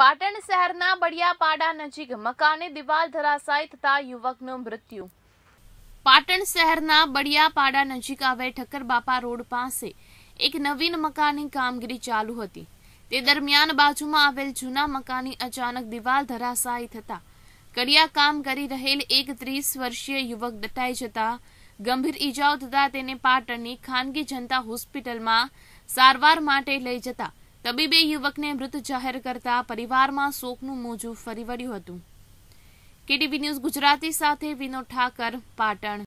પાટણ શહેરના બડિયાપાડા નજીક મકાને દિવાલ ધરાશાય થતા યુવકનું મૃત્યુ પાટણ શહેરના બડિયાપાડા નજીક આવેલ ઠક્કરબાપા રોડ પાસે એક નવીન મકાનની કામગીરી ચાલુ હતી તે દરમિયાન બાજુમાં આવેલ જૂના મકાનની અચાનક દિવાલ ધરાશાય થતા કડિયા કામ કરી રહેલ એક ત્રીસ વર્ષીય યુવક દટાઈ જતા ગંભીર ઈજાઓ થતા તેને પાટણની ખાનગી જનતા હોસ્પિટલમાં સારવાર માટે લઈ જતા તબીબે યુવકને મૃત જાહેર કરતા પરિવારમાં શોકનું મોજું ફરી વળ્યું હતું કેટીવી ન્યૂઝ ગુજરાતી સાથે વિનોદ ઠાકર પાટણ